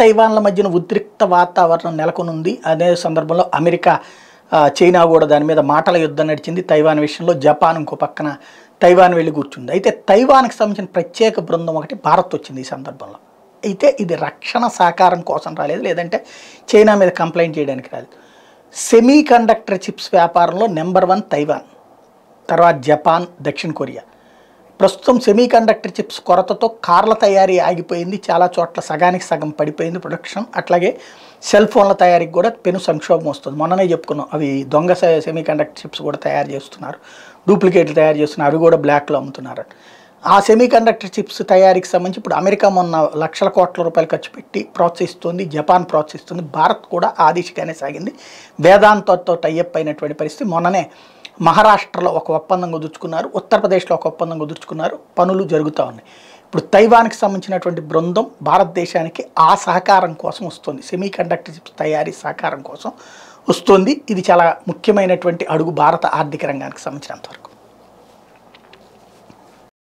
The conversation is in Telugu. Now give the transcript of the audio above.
తైవాన్ల మధ్యన ఉద్రిక్త వాతావరణం నెలకొనుంది అదే సందర్భంలో అమెరికా చైనా కూడా దాని మీద మాటల యుద్ధం నడిచింది తైవాన్ విషయంలో జపాన్ ఇంకో పక్కన తైవాన్ వెళ్ళి కూర్చుంది అయితే తైవాన్కి సంబంధించిన ప్రత్యేక బృందం ఒకటి భారత్ వచ్చింది ఈ సందర్భంలో అయితే ఇది రక్షణ సహకారం కోసం రాలేదు లేదంటే చైనా మీద కంప్లైంట్ చేయడానికి రాలేదు సెమీ కండక్టర్ చిప్స్ వ్యాపారంలో నెంబర్ వన్ తైవాన్ తర్వాత జపాన్ దక్షిణ కొరియా ప్రస్తుతం సెమీకండక్టర్ చిప్స్ కొరతతో కార్ల తయారీ ఆగిపోయింది చాలా చోట్ల సగానికి సగం పడిపోయింది ప్రొడక్షన్ అట్లాగే సెల్ ఫోన్ల తయారీకి కూడా పెను సంక్షోభం వస్తుంది మొన్ననే చెప్పుకున్నాం అవి దొంగ సెమీకండక్టర్ చిప్స్ కూడా తయారు చేస్తున్నారు డూప్లికేట్లు తయారు చేస్తున్నారు అవి కూడా బ్లాక్లో అమ్ముతున్నారు ఆ సెమీకండక్టర్ చిప్స్ తయారీకి సంబంధించి ఇప్పుడు అమెరికా మొన్న లక్షల కోట్ల రూపాయలు ఖర్చు పెట్టి ప్రోత్సహిస్తుంది జపాన్ ప్రోత్సహిస్తుంది భారత్ కూడా ఆ దిశగానే సాగింది వేదాంతతో టైఅప్ అయినటువంటి పరిస్థితి మొన్ననే మహారాష్ట్రలో ఒక ఒప్పందం కుదుర్చుకున్నారు ఉత్తరప్రదేశ్లో ఒక ఒప్పందం కుదుర్చుకున్నారు పనులు జరుగుతూ ఉన్నాయి ఇప్పుడు తైవాన్కి సంబంధించినటువంటి బృందం భారతదేశానికి ఆ సహకారం కోసం వస్తుంది సెమీ కండక్టర్ చిప్స్ తయారీ సహకారం కోసం వస్తుంది ఇది చాలా ముఖ్యమైనటువంటి అడుగు భారత ఆర్థిక రంగానికి సంబంధించినంతవరకు